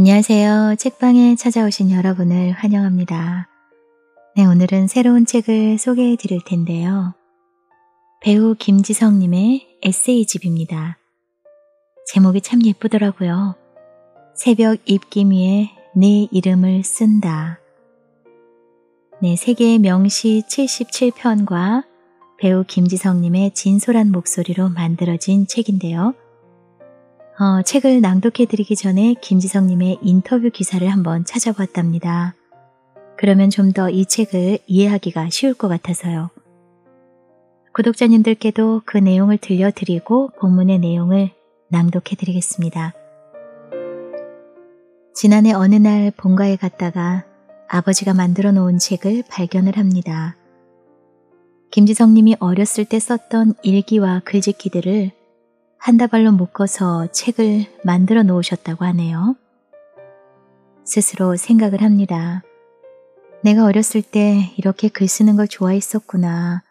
안녕하세요. 책방에 찾아오신 여러분을 환영합니다. 네, 오늘은 새로운 책을 소개해 드릴 텐데요. 배우 김지성님의 에세이집입니다. 제목이 참 예쁘더라고요. 새벽 입김이에 내 이름을 쓴다. 네, 세계의 명시 77편과 배우 김지성님의 진솔한 목소리로 만들어진 책인데요. 어, 책을 낭독해드리기 전에 김지성님의 인터뷰 기사를 한번 찾아봤답니다. 그러면 좀 더 이 책을 이해하기가 쉬울 것 같아서요. 구독자님들께도 그 내용을 들려드리고 본문의 내용을 낭독해드리겠습니다. 지난해 어느 날 본가에 갔다가 아버지가 만들어 놓은 책을 발견을 합니다. 김지성님이 어렸을 때 썼던 일기와 글짓기들을 한 다발로 묶어서 책을 만들어 놓으셨다고 하네요. 스스로 생각을 합니다. 내가 어렸을 때 이렇게 글 쓰는 걸 좋아했었구나.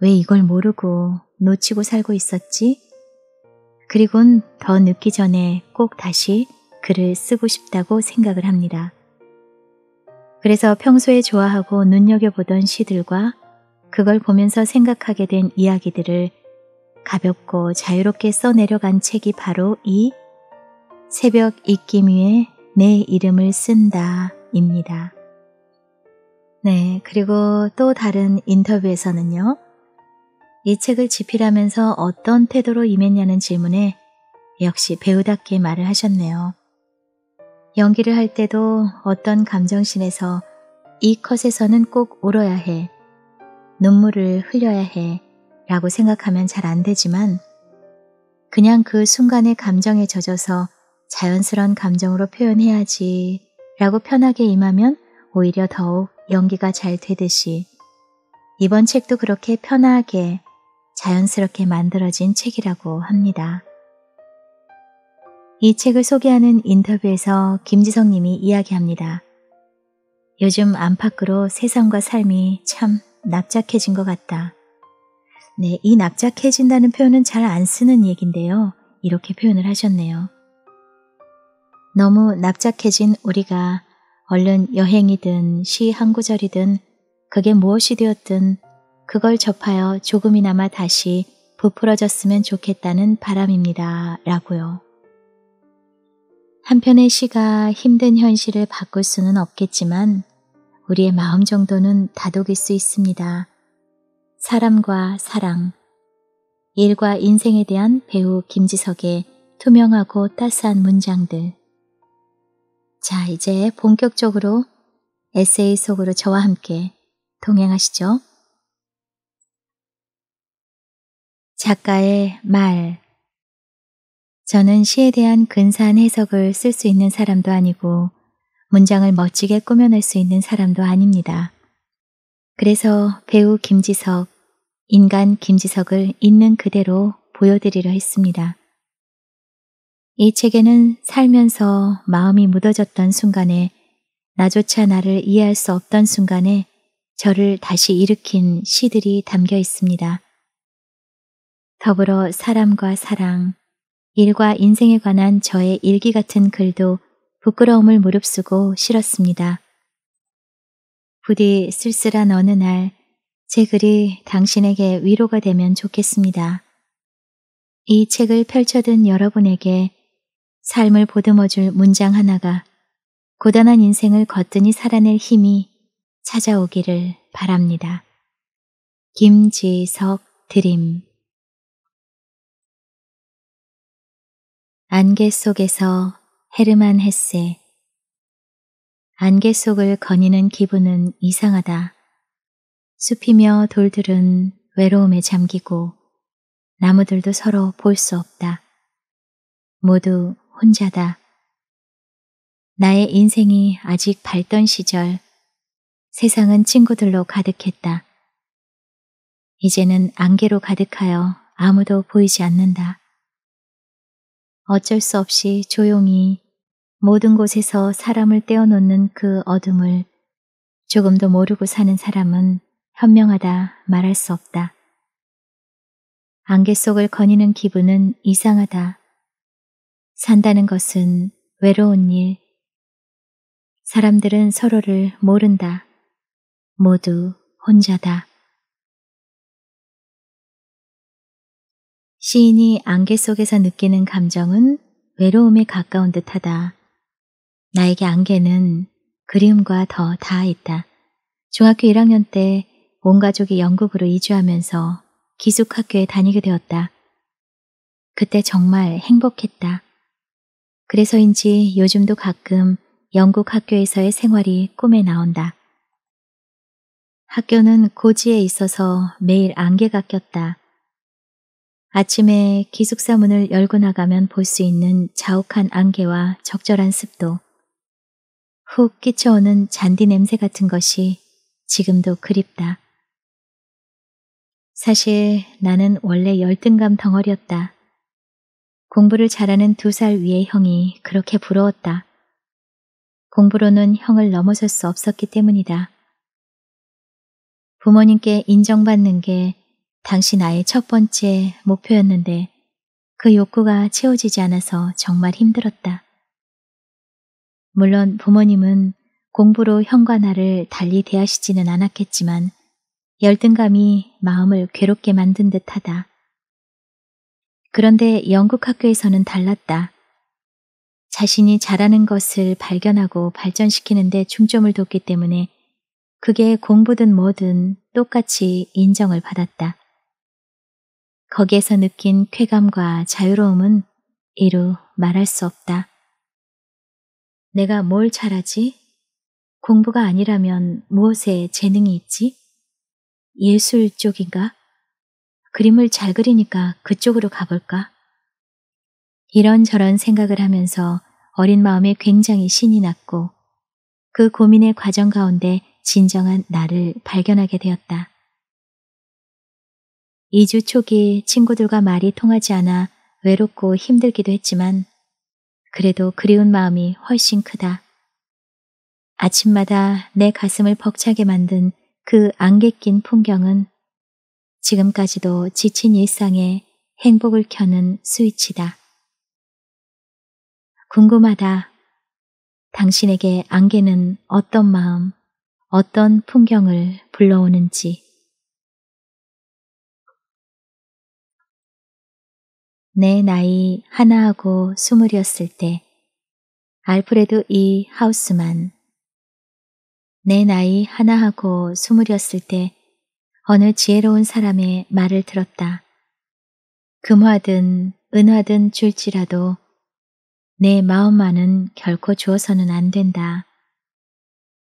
왜 이걸 모르고 놓치고 살고 있었지? 그리곤 더 늦기 전에 꼭 다시 글을 쓰고 싶다고 생각을 합니다. 그래서 평소에 좋아하고 눈여겨보던 시들과 그걸 보면서 생각하게 된 이야기들을 가볍고 자유롭게 써내려간 책이 바로 이 새벽 잊김 위에 내 이름을 쓴다 입니다. 네, 그리고 또 다른 인터뷰에서는요. 이 책을 집필하면서 어떤 태도로 임했냐는 질문에 역시 배우답게 말을 하셨네요. 연기를 할 때도 어떤 감정신에서 이 컷에서는 꼭 울어야 해. 눈물을 흘려야 해. 라고 생각하면 잘 안 되지만 그냥 그 순간의 감정에 젖어서 자연스러운 감정으로 표현해야지 라고 편하게 임하면 오히려 더욱 연기가 잘 되듯이 이번 책도 그렇게 편하게 자연스럽게 만들어진 책이라고 합니다. 이 책을 소개하는 인터뷰에서 김지성 님이 이야기합니다. 요즘 안팎으로 세상과 삶이 참 납작해진 것 같다. 네, 이 납작해진다는 표현은 잘 안 쓰는 얘긴데요. 이렇게 표현을 하셨네요. 너무 납작해진 우리가 얼른 여행이든 시 한 구절이든 그게 무엇이 되었든 그걸 접하여 조금이나마 다시 부풀어졌으면 좋겠다는 바람입니다. 라고요. 한편의 시가 힘든 현실을 바꿀 수는 없겠지만 우리의 마음 정도는 다독일 수 있습니다. 사람과 사랑, 일과 인생에 대한 배우 김지석의 투명하고 따스한 문장들. 자, 이제 본격적으로 에세이 속으로 저와 함께 동행하시죠. 작가의 말. 저는 시에 대한 근사한 해석을 쓸 수 있는 사람도 아니고 문장을 멋지게 꾸며낼 수 있는 사람도 아닙니다. 그래서 배우 김지석, 인간 김지석을 있는 그대로 보여드리려 했습니다. 이 책에는 살면서 마음이 무뎌졌던 순간에 나조차 나를 이해할 수 없던 순간에 저를 다시 일으킨 시들이 담겨 있습니다. 더불어 사람과 사랑, 일과 인생에 관한 저의 일기 같은 글도 부끄러움을 무릅쓰고 실었습니다. 부디 쓸쓸한 어느 날제 글이 당신에게 위로가 되면 좋겠습니다. 이 책을 펼쳐든 여러분에게 삶을 보듬어줄 문장 하나가 고단한 인생을 거뜬히 살아낼 힘이 찾아오기를 바랍니다. 김지석 드림 안개 속에서 헤르만 헤세 안개 속을 거니는 기분은 이상하다. 숲이며 돌들은 외로움에 잠기고 나무들도 서로 볼 수 없다. 모두 혼자다. 나의 인생이 아직 밝던 시절 세상은 친구들로 가득했다. 이제는 안개로 가득하여 아무도 보이지 않는다. 어쩔 수 없이 조용히 모든 곳에서 사람을 떼어놓는 그 어둠을 조금도 모르고 사는 사람은 현명하다 말할 수 없다. 안개 속을 거니는 기분은 이상하다. 산다는 것은 외로운 일. 사람들은 서로를 모른다. 모두 혼자다. 시인이 안개 속에서 느끼는 감정은 외로움에 가까운 듯하다. 나에게 안개는 그리움과 더 닿아 있다. 중학교 1학년 때온 가족이 영국으로 이주하면서 기숙학교에 다니게 되었다. 그때 정말 행복했다. 그래서인지 요즘도 가끔 영국 학교에서의 생활이 꿈에 나온다. 학교는 고지에 있어서 매일 안개가 꼈다. 아침에 기숙사 문을 열고 나가면 볼 수 있는 자욱한 안개와 적절한 습도, 훅 끼쳐오는 잔디 냄새 같은 것이 지금도 그립다. 사실 나는 원래 열등감 덩어리였다. 공부를 잘하는 두 살 위의 형이 그렇게 부러웠다. 공부로는 형을 넘어설 수 없었기 때문이다. 부모님께 인정받는 게 당신 아의 첫 번째 목표였는데 그 욕구가 채워지지 않아서 정말 힘들었다. 물론 부모님은 공부로 형과 나를 달리 대하시지는 않았겠지만 열등감이 마음을 괴롭게 만든 듯하다. 그런데 영국 학교에서는 달랐다. 자신이 잘하는 것을 발견하고 발전시키는데 중점을 뒀기 때문에 그게 공부든 뭐든 똑같이 인정을 받았다. 거기에서 느낀 쾌감과 자유로움은 이루 말할 수 없다. 내가 뭘 잘하지? 공부가 아니라면 무엇에 재능이 있지? 예술 쪽인가? 그림을 잘 그리니까 그쪽으로 가볼까? 이런저런 생각을 하면서 어린 마음에 굉장히 신이 났고 그 고민의 과정 가운데 진정한 나를 발견하게 되었다. 2주 초기 친구들과 말이 통하지 않아 외롭고 힘들기도 했지만 그래도 그리운 마음이 훨씬 크다. 아침마다 내 가슴을 벅차게 만든 그 안개 낀 풍경은 지금까지도 지친 일상에 행복을 켜는 스위치다. 궁금하다. 당신에게 안개는 어떤 마음, 어떤 풍경을 불러오는지. 내 나이 하나하고 스물이었을 때 알프레드 E. 하우스만 내 나이 하나하고 스물이었을 때 어느 지혜로운 사람의 말을 들었다. 금화든 은화든 줄지라도 내 마음만은 결코 주어서는 안 된다.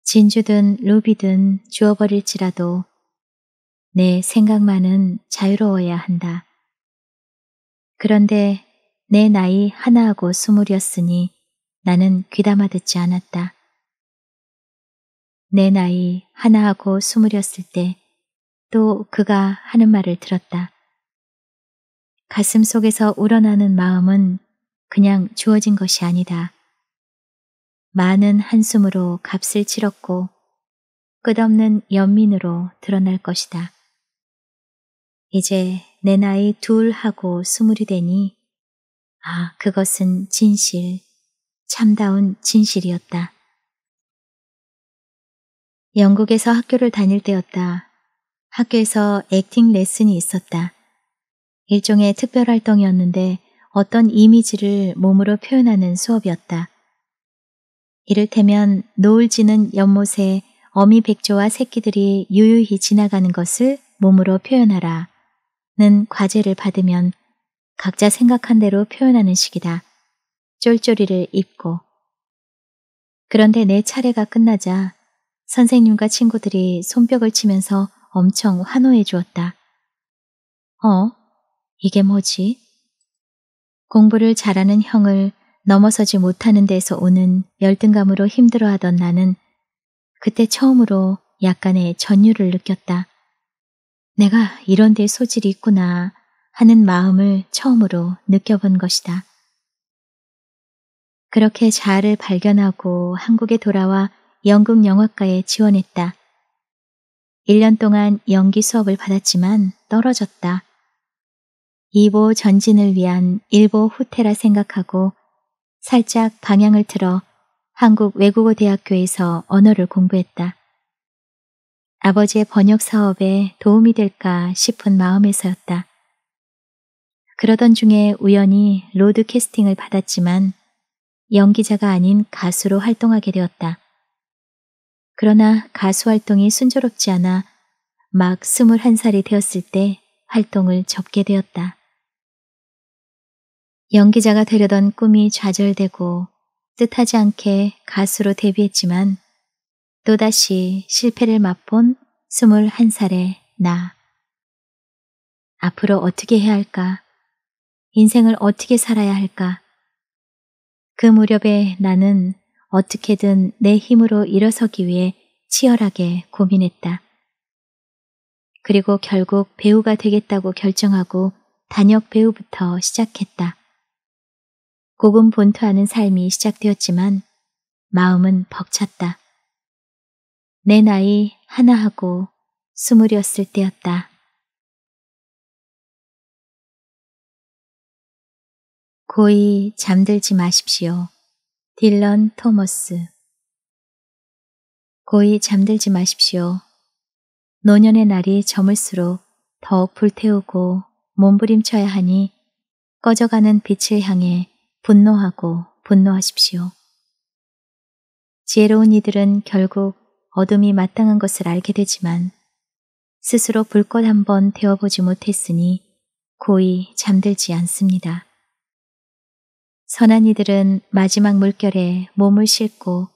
진주든 루비든 주어버릴지라도 내 생각만은 자유로워야 한다. 그런데 내 나이 하나하고 스물이었으니 나는 귀담아 듣지 않았다. 내 나이 하나하고 스물이었을 때 또 그가 하는 말을 들었다. 가슴 속에서 우러나는 마음은 그냥 주어진 것이 아니다. 많은 한숨으로 값을 치렀고 끝없는 연민으로 드러날 것이다. 이제 내 나이 둘 하고 스물이 되니 아 그것은 진실 참다운 진실이었다. 영국에서 학교를 다닐 때였다. 학교에서 액팅 레슨이 있었다. 일종의 특별활동이었는데 어떤 이미지를 몸으로 표현하는 수업이었다. 이를테면 노을 지는 연못에 어미 백조와 새끼들이 유유히 지나가는 것을 몸으로 표현하라. 는 과제를 받으면 각자 생각한 대로 표현하는 식이다. 쫄쫄이를 입고. 그런데 내 차례가 끝나자 선생님과 친구들이 손뼉을 치면서 엄청 환호해 주었다. 어? 이게 뭐지? 공부를 잘하는 형을 넘어서지 못하는 데서 오는 열등감으로 힘들어하던 나는 그때 처음으로 약간의 전율을 느꼈다. 내가 이런 데 소질이 있구나 하는 마음을 처음으로 느껴본 것이다. 그렇게 자아를 발견하고 한국에 돌아와 연극 영화과에 지원했다. 1년 동안 연기 수업을 받았지만 떨어졌다. 2보 전진을 위한 1보 후퇴라 생각하고 살짝 방향을 틀어 한국 외국어 대학교에서 언어를 공부했다. 아버지의 번역 사업에 도움이 될까 싶은 마음에서였다. 그러던 중에 우연히 로드 캐스팅을 받았지만 연기자가 아닌 가수로 활동하게 되었다. 그러나 가수 활동이 순조롭지 않아 막 21살이 되었을 때 활동을 접게 되었다. 연기자가 되려던 꿈이 좌절되고 뜻하지 않게 가수로 데뷔했지만 또다시 실패를 맛본 21살의 나. 앞으로 어떻게 해야 할까? 인생을 어떻게 살아야 할까? 그 무렵에 나는 어떻게든 내 힘으로 일어서기 위해 치열하게 고민했다. 그리고 결국 배우가 되겠다고 결정하고 단역 배우부터 시작했다. 고군 본투하는 삶이 시작되었지만 마음은 벅찼다. 내 나이 하나하고 스물이었을 때였다. 고이 잠들지 마십시오. 딜런 토머스 고이 잠들지 마십시오. 노년의 날이 저물수록 더욱 불태우고 몸부림쳐야 하니 꺼져가는 빛을 향해 분노하고 분노하십시오. 지혜로운 이들은 결국 어둠이 마땅한 것을 알게 되지만 스스로 불꽃 한번 태워보지 못했으니 고이 잠들지 않습니다. 선한 이들은 마지막 물결에 몸을 싣고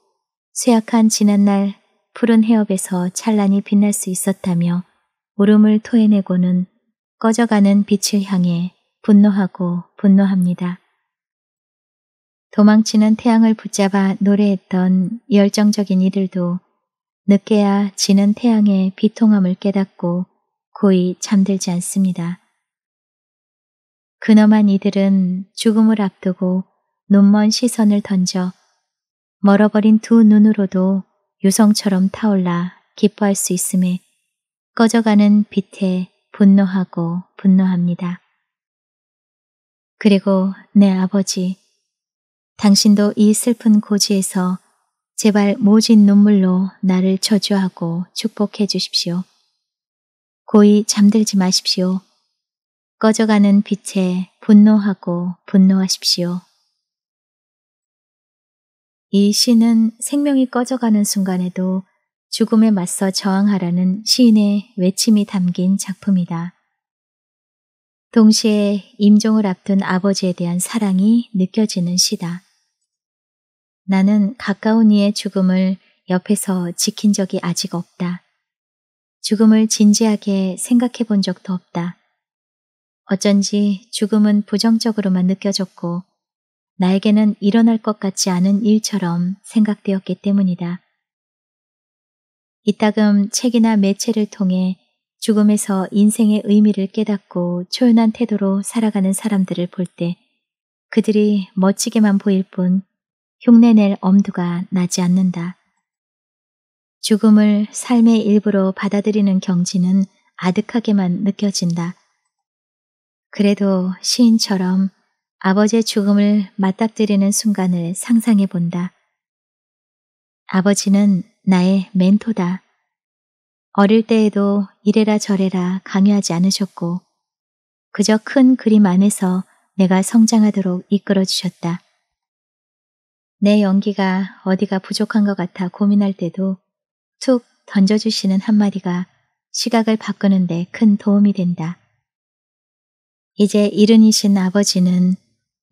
쇠약한 지난날 푸른 해협에서 찬란히 빛날 수 있었다며 울음을 토해내고는 꺼져가는 빛을 향해 분노하고 분노합니다. 도망치는 태양을 붙잡아 노래했던 열정적인 이들도 늦게야 지는 태양의 비통함을 깨닫고 고이 잠들지 않습니다. 근엄한 이들은 죽음을 앞두고 눈먼 시선을 던져 멀어버린 두 눈으로도 유성처럼 타올라 기뻐할 수 있음에 꺼져가는 빛에 분노하고 분노합니다. 그리고 내 아버지, 당신도 이 슬픈 고지에서 제발 모진 눈물로 나를 저주하고 축복해 주십시오. 고이 잠들지 마십시오. 꺼져가는 빛에 분노하고 분노하십시오. 이 시는 생명이 꺼져가는 순간에도 죽음에 맞서 저항하라는 시인의 외침이 담긴 작품이다. 동시에 임종을 앞둔 아버지에 대한 사랑이 느껴지는 시다. 나는 가까운 이의 죽음을 옆에서 지킨 적이 아직 없다. 죽음을 진지하게 생각해 본 적도 없다. 어쩐지 죽음은 부정적으로만 느껴졌고 나에게는 일어날 것 같지 않은 일처럼 생각되었기 때문이다. 이따금 책이나 매체를 통해 죽음에서 인생의 의미를 깨닫고 초연한 태도로 살아가는 사람들을 볼 때 그들이 멋지게만 보일 뿐 흉내낼 엄두가 나지 않는다. 죽음을 삶의 일부로 받아들이는 경지는 아득하게만 느껴진다. 그래도 시인처럼 아버지의 죽음을 맞닥뜨리는 순간을 상상해 본다. 아버지는 나의 멘토다. 어릴 때에도 이래라 저래라 강요하지 않으셨고, 그저 큰 그림 안에서 내가 성장하도록 이끌어 주셨다. 내 연기가 어디가 부족한 것 같아 고민할 때도 툭 던져주시는 한마디가 시각을 바꾸는데 큰 도움이 된다. 이제 이른이신 아버지는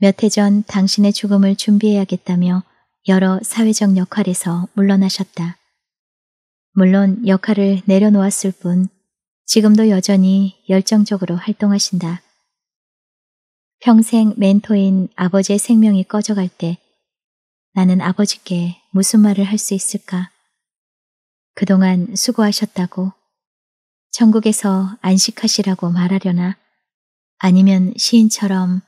몇해전 당신의 죽음을 준비해야겠다며 여러 사회적 역할에서 물러나셨다. 물론 역할을 내려놓았을 뿐 지금도 여전히 열정적으로 활동하신다. 평생 멘토인 아버지의 생명이 꺼져갈 때 나는 아버지께 무슨 말을 할 수 있을까? 그동안 수고하셨다고 천국에서 안식하시라고 말하려나 아니면 시인처럼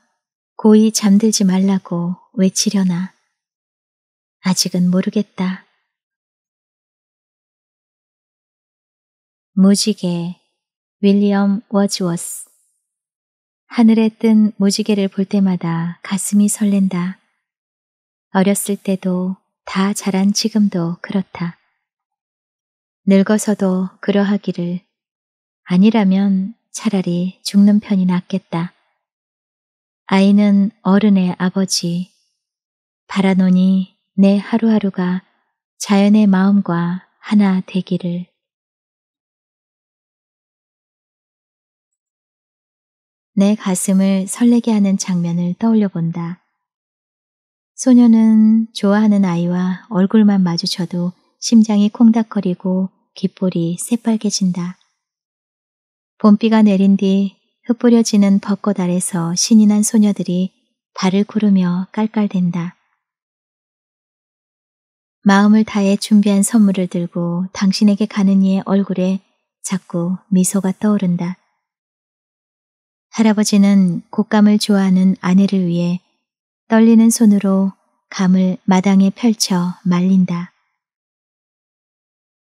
고이 잠들지 말라고 외치려나. 아직은 모르겠다. 무지개 윌리엄 워즈워스 하늘에 뜬 무지개를 볼 때마다 가슴이 설렌다. 어렸을 때도 다 자란 지금도 그렇다. 늙어서도 그러하기를 아니라면 차라리 죽는 편이 낫겠다. 아이는 어른의 아버지. 바라노니 내 하루하루가 자연의 마음과 하나 되기를. 내 가슴을 설레게 하는 장면을 떠올려 본다. 소녀는 좋아하는 아이와 얼굴만 마주쳐도 심장이 콩닥거리고 귓볼이 새빨개진다. 봄비가 내린 뒤 흩뿌려지는 벚꽃 아래서 신이 난 소녀들이 발을 구르며 깔깔댄다. 마음을 다해 준비한 선물을 들고 당신에게 가는 이의 얼굴에 자꾸 미소가 떠오른다. 할아버지는 곶감을 좋아하는 아내를 위해 떨리는 손으로 감을 마당에 펼쳐 말린다.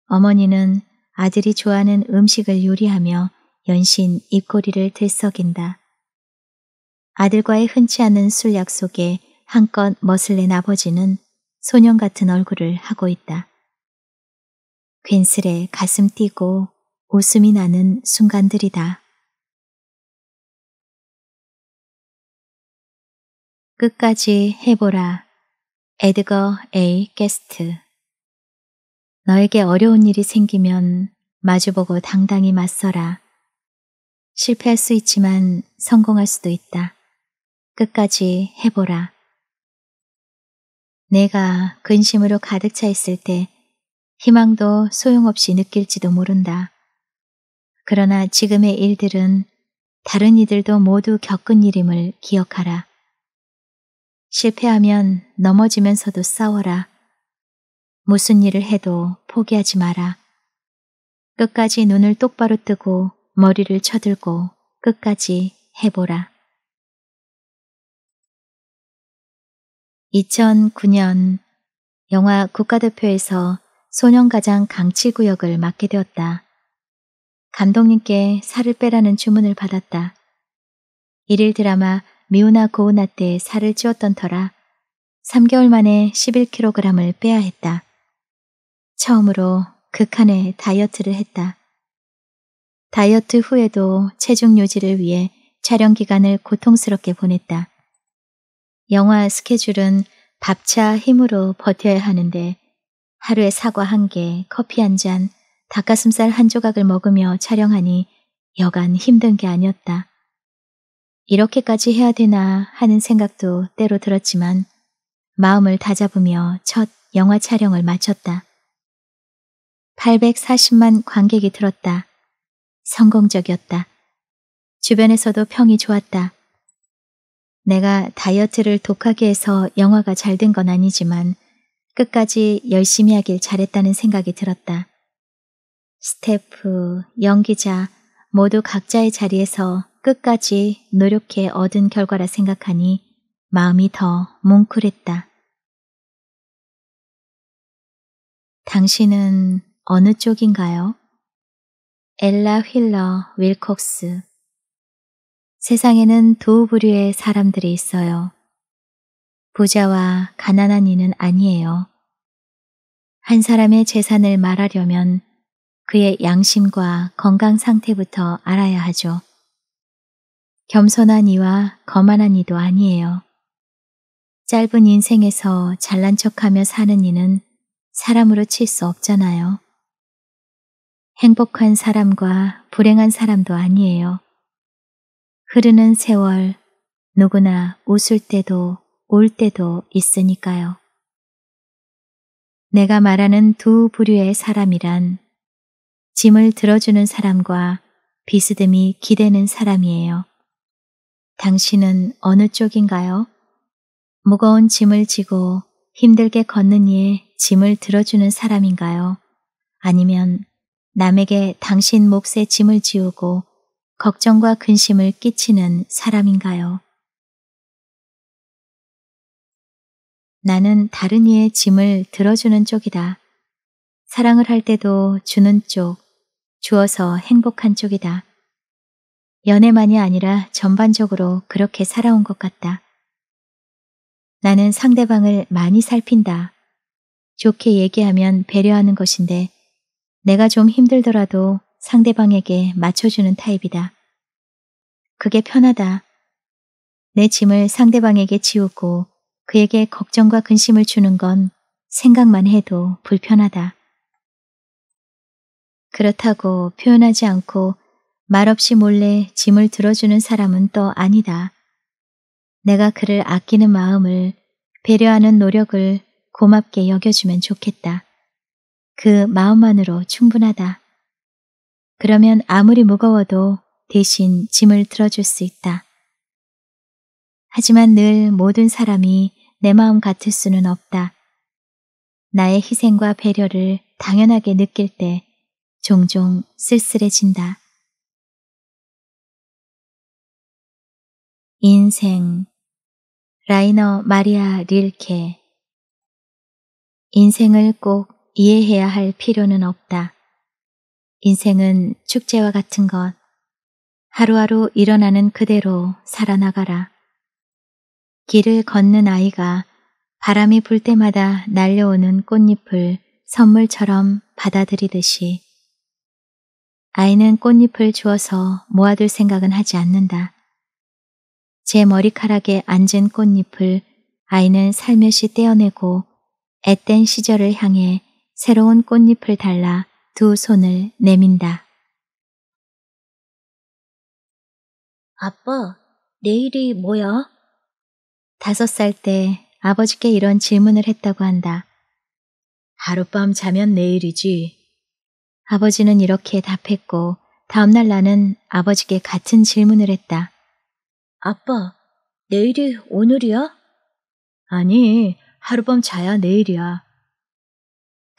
어머니는 아들이 좋아하는 음식을 요리하며 연신 입꼬리를 들썩인다. 아들과의 흔치 않은 술 약속에 한껏 멋을 낸 아버지는 소년 같은 얼굴을 하고 있다. 괜스레 가슴 뛰고 웃음이 나는 순간들이다. 끝까지 해보라. 에드거 A. 게스트 너에게 어려운 일이 생기면 마주보고 당당히 맞서라. 실패할 수 있지만 성공할 수도 있다. 끝까지 해보라. 내가 근심으로 가득 차 있을 때 희망도 소용없이 느낄지도 모른다. 그러나 지금의 일들은 다른 이들도 모두 겪은 일임을 기억하라. 실패하면 넘어지면서도 싸워라. 무슨 일을 해도 포기하지 마라. 끝까지 눈을 똑바로 뜨고 머리를 쳐들고 끝까지 해보라. 2009년 영화 국가대표에서 소년가장 강치구역을 맡게 되었다. 감독님께 살을 빼라는 주문을 받았다. 일일 드라마 미우나 고우나 때 살을 찌웠던 터라 3개월 만에 11kg을 빼야 했다. 처음으로 극한의 다이어트를 했다. 다이어트 후에도 체중 유지를 위해 촬영 기간을 고통스럽게 보냈다. 영화 스케줄은 밥차 힘으로 버텨야 하는데 하루에 사과 한 개, 커피 한 잔, 닭가슴살 한 조각을 먹으며 촬영하니 여간 힘든 게 아니었다. 이렇게까지 해야 되나 하는 생각도 때로 들었지만 마음을 다잡으며 첫 영화 촬영을 마쳤다. 840만 관객이 들었다. 성공적이었다. 주변에서도 평이 좋았다. 내가 다이어트를 독하게 해서 영화가 잘 된 건 아니지만 끝까지 열심히 하길 잘했다는 생각이 들었다. 스태프, 연기자 모두 각자의 자리에서 끝까지 노력해 얻은 결과라 생각하니 마음이 더 뭉클했다. 당신은 어느 쪽인가요? 엘라 휠러 윌콕스 세상에는 두 부류의 사람들이 있어요. 부자와 가난한 이는 아니에요. 한 사람의 재산을 말하려면 그의 양심과 건강 상태부터 알아야 하죠. 겸손한 이와 거만한 이도 아니에요. 짧은 인생에서 잘난 척하며 사는 이는 사람으로 칠 수 없잖아요. 행복한 사람과 불행한 사람도 아니에요. 흐르는 세월, 누구나 웃을 때도 올 때도 있으니까요. 내가 말하는 두 부류의 사람이란 짐을 들어주는 사람과 비스듬히 기대는 사람이에요. 당신은 어느 쪽인가요? 무거운 짐을 지고 힘들게 걷는 이에 짐을 들어주는 사람인가요? 아니면 남에게 당신 몫의 짐을 지우고 걱정과 근심을 끼치는 사람인가요? 나는 다른 이의 짐을 들어주는 쪽이다. 사랑을 할 때도 주는 쪽, 주어서 행복한 쪽이다. 연애만이 아니라 전반적으로 그렇게 살아온 것 같다. 나는 상대방을 많이 살핀다. 좋게 얘기하면 배려하는 것인데 내가 좀 힘들더라도 상대방에게 맞춰주는 타입이다. 그게 편하다. 내 짐을 상대방에게 지우고 그에게 걱정과 근심을 주는 건 생각만 해도 불편하다. 그렇다고 표현하지 않고 말없이 몰래 짐을 들어주는 사람은 또 아니다. 내가 그를 아끼는 마음을 배려하는 노력을 고맙게 여겨주면 좋겠다. 그 마음만으로 충분하다. 그러면 아무리 무거워도 대신 짐을 들어줄 수 있다. 하지만 늘 모든 사람이 내 마음 같을 수는 없다. 나의 희생과 배려를 당연하게 느낄 때 종종 쓸쓸해진다. 인생 라이너 마리아 릴케 인생을 꼭 이해해야 할 필요는 없다. 인생은 축제와 같은 것. 하루하루 일어나는 그대로 살아나가라. 길을 걷는 아이가 바람이 불 때마다 날려오는 꽃잎을 선물처럼 받아들이듯이 아이는 꽃잎을 주어서 모아둘 생각은 하지 않는다. 제 머리카락에 앉은 꽃잎을 아이는 살며시 떼어내고 앳된 시절을 향해 새로운 꽃잎을 달라 두 손을 내민다. 아빠, 내일이 뭐야? 다섯 살 때 아버지께 이런 질문을 했다고 한다. 하룻밤 자면 내일이지. 아버지는 이렇게 답했고 다음날 나는 아버지께 같은 질문을 했다. 아빠, 내일이 오늘이야? 아니, 하룻밤 자야 내일이야.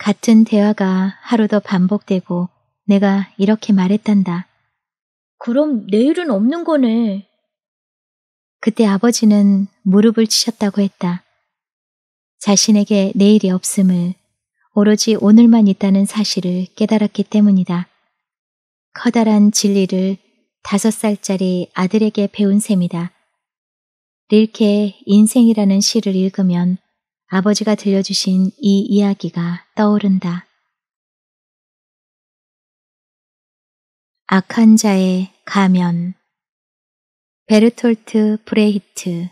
같은 대화가 하루 더 반복되고 내가 이렇게 말했단다. 그럼 내일은 없는 거네. 그때 아버지는 무릎을 치셨다고 했다. 자신에게 내일이 없음을 오로지 오늘만 있다는 사실을 깨달았기 때문이다. 커다란 진리를 다섯 살짜리 아들에게 배운 셈이다. 릴케의 인생이라는 시를 읽으면 아버지가 들려주신 이 이야기가 떠오른다. 악한 자의 가면 베르톨트 브레히트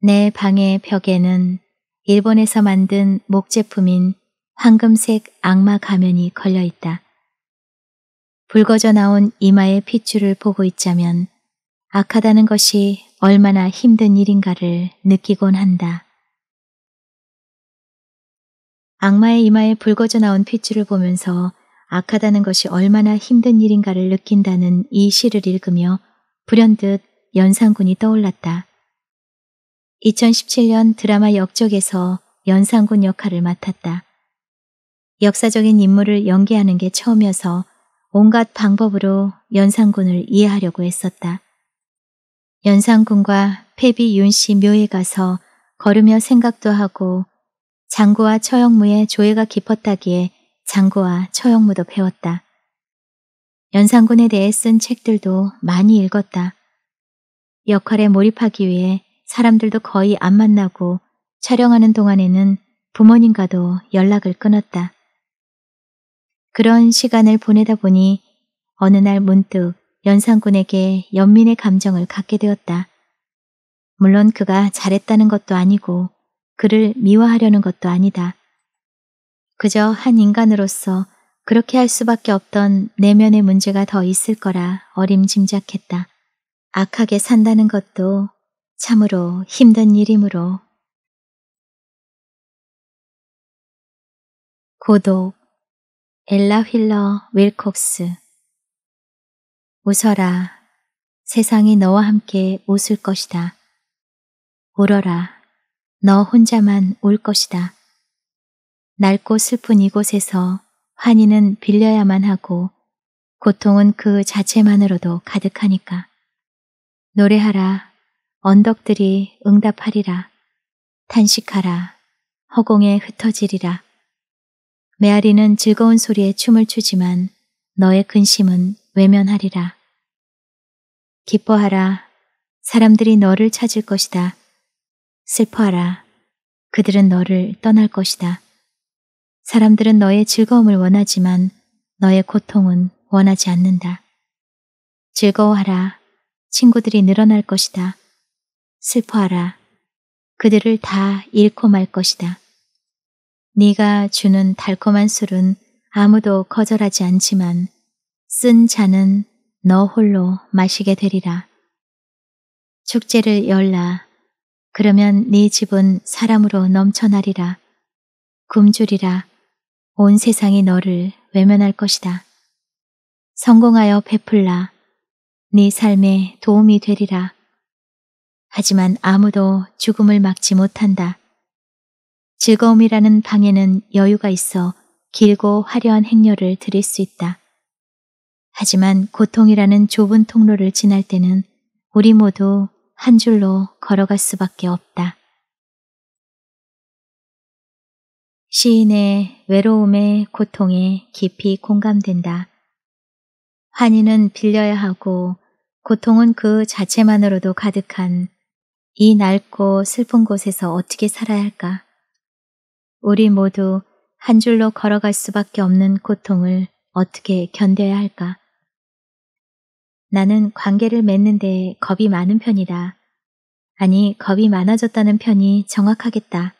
내 방의 벽에는 일본에서 만든 목제품인 황금색 악마 가면이 걸려 있다. 붉어져 나온 이마의 핏줄을 보고 있자면 악하다는 것이 얼마나 힘든 일인가를 느끼곤 한다. 악마의 이마에 붉어져 나온 핏줄을 보면서 악하다는 것이 얼마나 힘든 일인가를 느낀다는 이 시를 읽으며 불현듯 연상군이 떠올랐다. 2017년 드라마 역적에서 연상군 역할을 맡았다. 역사적인 인물을 연기하는 게 처음이어서 온갖 방법으로 연상군을 이해하려고 했었다. 연상군과 패비 윤씨 묘에 가서 걸으며 생각도 하고 장구와 처형무의 조예가 깊었다기에 장구와 처형무도 배웠다. 연상군에 대해 쓴 책들도 많이 읽었다. 역할에 몰입하기 위해 사람들도 거의 안 만나고 촬영하는 동안에는 부모님과도 연락을 끊었다. 그런 시간을 보내다 보니 어느 날 문득 연산군에게 연민의 감정을 갖게 되었다. 물론 그가 잘했다는 것도 아니고 그를 미워하려는 것도 아니다. 그저 한 인간으로서 그렇게 할 수밖에 없던 내면의 문제가 더 있을 거라 어림짐작했다. 악하게 산다는 것도 참으로 힘든 일이므로. 고독 엘라 휠러 윌콕스 웃어라. 세상이 너와 함께 웃을 것이다. 울어라. 너 혼자만 울 것이다. 낡고 슬픈 이곳에서 환희는 빌려야만 하고 고통은 그 자체만으로도 가득하니까. 노래하라. 언덕들이 응답하리라. 탄식하라. 허공에 흩어지리라. 메아리는 즐거운 소리에 춤을 추지만 너의 근심은 외면하리라. 기뻐하라. 사람들이 너를 찾을 것이다. 슬퍼하라. 그들은 너를 떠날 것이다. 사람들은 너의 즐거움을 원하지만 너의 고통은 원하지 않는다. 즐거워하라. 친구들이 늘어날 것이다. 슬퍼하라. 그들을 다 잃고 말 것이다. 네가 주는 달콤한 술은 아무도 거절하지 않지만 쓴 자는 너 홀로 마시게 되리라. 축제를 열라. 그러면 네 집은 사람으로 넘쳐나리라. 굶주리라. 온 세상이 너를 외면할 것이다. 성공하여 베풀라. 네 삶에 도움이 되리라. 하지만 아무도 죽음을 막지 못한다. 즐거움이라는 방에는 여유가 있어 길고 화려한 행렬을 드릴 수 있다. 하지만 고통이라는 좁은 통로를 지날 때는 우리 모두 한 줄로 걸어갈 수밖에 없다. 시인의 외로움에 고통에 깊이 공감된다. 환희는 빌려야 하고 고통은 그 자체만으로도 가득한 이 낡고 슬픈 곳에서 어떻게 살아야 할까? 우리 모두 한 줄로 걸어갈 수밖에 없는 고통을 어떻게 견뎌야 할까? 나는 관계를 맺는 데 겁이 많은 편이다. 아니, 겁이 많아졌다는 편이 정확하겠다.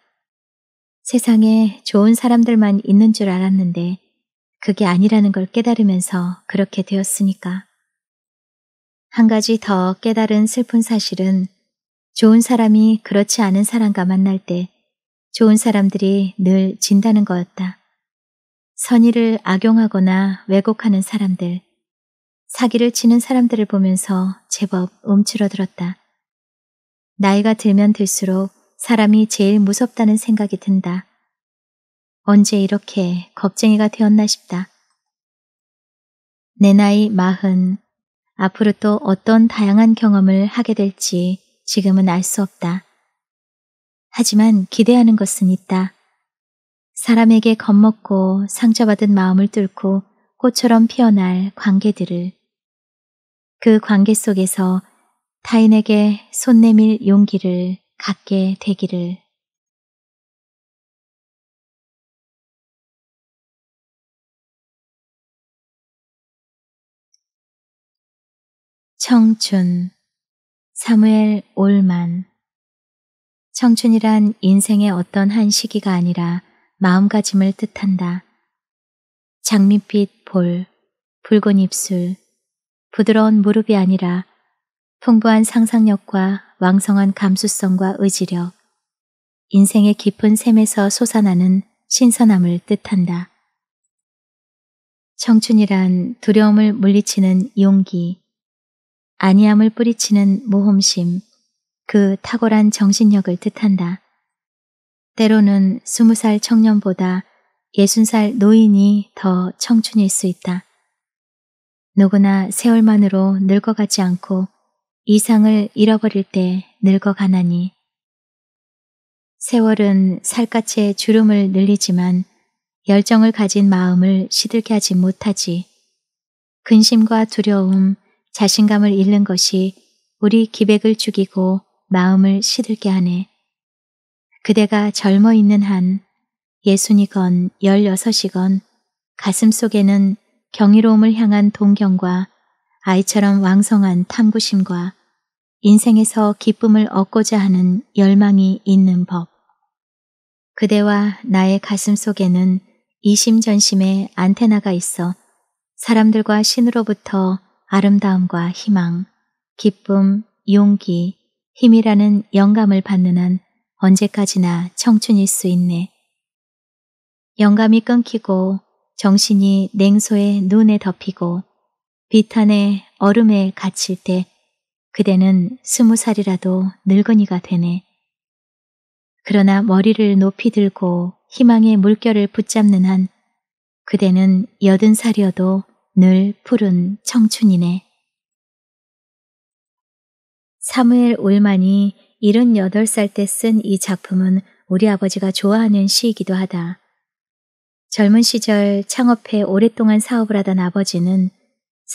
세상에 좋은 사람들만 있는 줄 알았는데 그게 아니라는 걸 깨달으면서 그렇게 되었으니까. 한 가지 더 깨달은 슬픈 사실은 좋은 사람이 그렇지 않은 사람과 만날 때 좋은 사람들이 늘 진다는 거였다. 선의를 악용하거나 왜곡하는 사람들, 사기를 치는 사람들을 보면서 제법 움츠러들었다. 나이가 들면 들수록 사람이 제일 무섭다는 생각이 든다. 언제 이렇게 겁쟁이가 되었나 싶다. 내 나이 마흔, 앞으로 또 어떤 다양한 경험을 하게 될지 지금은 알 수 없다. 하지만 기대하는 것은 있다. 사람에게 겁먹고 상처받은 마음을 뚫고 꽃처럼 피어날 관계들을 그 관계 속에서 타인에게 손 내밀 용기를 갖게 되기를. 청춘 사무엘 올만 청춘이란 인생의 어떤 한 시기가 아니라 마음가짐을 뜻한다. 장밋빛 볼, 붉은 입술, 부드러운 무릎이 아니라 풍부한 상상력과 왕성한 감수성과 의지력, 인생의 깊은 샘에서 솟아나는 신선함을 뜻한다. 청춘이란 두려움을 물리치는 용기, 아니함을 뿌리치는 모험심, 그 탁월한 정신력을 뜻한다. 때로는 스무 살 청년보다 예순 살 노인이 더 청춘일 수 있다. 누구나 세월만으로 늙어가지 않고 이상을 잃어버릴 때 늙어가나니 세월은 살갗의 주름을 늘리지만 열정을 가진 마음을 시들게 하지 못하지. 근심과 두려움, 자신감을 잃는 것이 우리 기백을 죽이고 마음을 시들게 하네. 그대가 젊어 있는 한 예순이건 열여섯이건 가슴 속에는 경이로움을 향한 동경과 아이처럼 왕성한 탐구심과 인생에서 기쁨을 얻고자 하는 열망이 있는 법. 그대와 나의 가슴 속에는 이심전심의 안테나가 있어 사람들과 신으로부터 아름다움과 희망, 기쁨, 용기, 힘이라는 영감을 받는 한 언제까지나 청춘일 수 있네. 영감이 끊기고 정신이 냉소에 눈에 덮이고 비탄에 얼음에 갇힐 때 그대는 스무 살이라도 늙은이가 되네. 그러나 머리를 높이 들고 희망의 물결을 붙잡는 한 그대는 여든 살이어도 늘 푸른 청춘이네. 사무엘 올만이 78살 때 쓴 이 작품은 우리 아버지가 좋아하는 시이기도 하다. 젊은 시절 창업해 오랫동안 사업을 하던 아버지는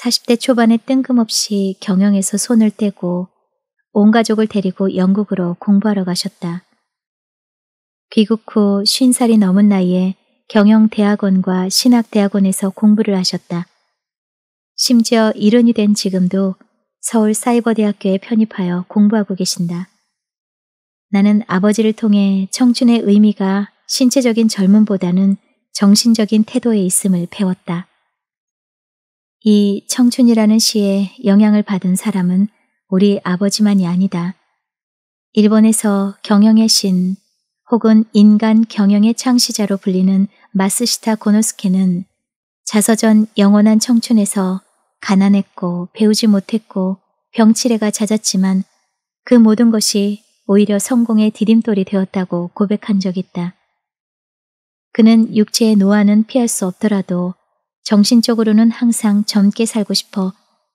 40대 초반에 뜬금없이 경영에서 손을 떼고 온 가족을 데리고 영국으로 공부하러 가셨다. 귀국 후 50살이 넘은 나이에 경영대학원과 신학대학원에서 공부를 하셨다. 심지어 이른이 된 지금도 서울 사이버대학교에 편입하여 공부하고 계신다. 나는 아버지를 통해 청춘의 의미가 신체적인 젊음보다는 정신적인 태도에 있음을 배웠다. 이 청춘이라는 시에 영향을 받은 사람은 우리 아버지만이 아니다. 일본에서 경영의 신 혹은 인간 경영의 창시자로 불리는 마스시타 고노스케는 자서전 영원한 청춘에서 가난했고 배우지 못했고 병치레가 잦았지만 그 모든 것이 오히려 성공의 디딤돌이 되었다고 고백한 적 있다. 그는 육체의 노화는 피할 수 없더라도 정신적으로는 항상 젊게 살고 싶어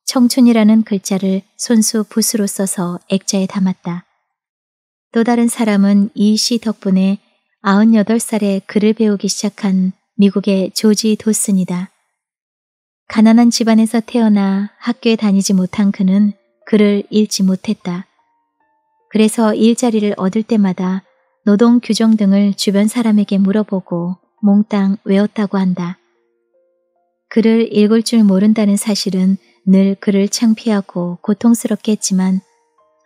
청춘이라는 글자를 손수 붓으로 써서 액자에 담았다. 또 다른 사람은 이씨 덕분에 98살에 글을 배우기 시작한 미국의 조지 도슨이다. 가난한 집안에서 태어나 학교에 다니지 못한 그는 글을 읽지 못했다. 그래서 일자리를 얻을 때마다 노동 규정 등을 주변 사람에게 물어보고 몽땅 외웠다고 한다. 글을 읽을 줄 모른다는 사실은 늘 그를 창피하고 고통스럽게 했지만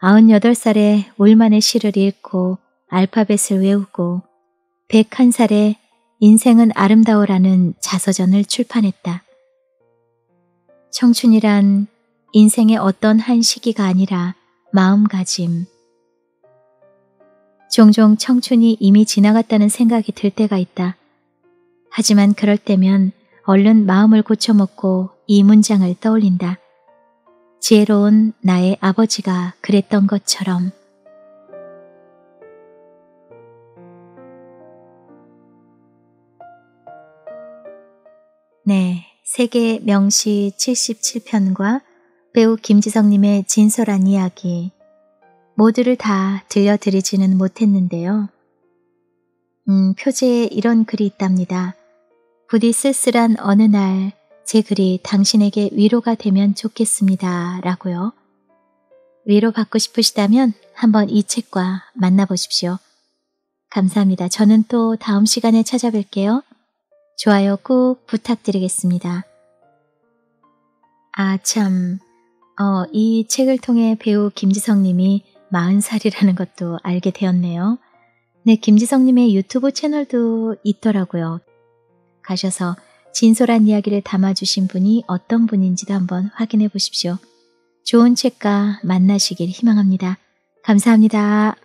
98살에 울만의 시를 읽고 알파벳을 외우고 101살에 인생은 아름다워라는 자서전을 출판했다. 청춘이란 인생의 어떤 한 시기가 아니라 마음가짐, 종종 청춘이 이미 지나갔다는 생각이 들 때가 있다. 하지만 그럴 때면 얼른 마음을 고쳐먹고 이 문장을 떠올린다. 지혜로운 나의 아버지가 그랬던 것처럼. 네, 세계 명시 77편과 배우 김지성님의 진솔한 이야기 모두를 다 들려드리지는 못했는데요. 음, 표지에 이런 글이 있답니다. 부디 쓸쓸한 어느 날 제 글이 당신에게 위로가 되면 좋겠습니다. 라고요. 위로받고 싶으시다면 한번 이 책과 만나보십시오. 감사합니다. 저는 또 다음 시간에 찾아뵐게요. 좋아요 꼭 부탁드리겠습니다. 아, 참. 어, 이 책을 통해 배우 김지성 님이 40살이라는 것도 알게 되었네요. 네, 김지성님의 유튜브 채널도 있더라고요. 가셔서 진솔한 이야기를 담아주신 분이 어떤 분인지도 한번 확인해 보십시오. 좋은 책과 만나시길 희망합니다. 감사합니다.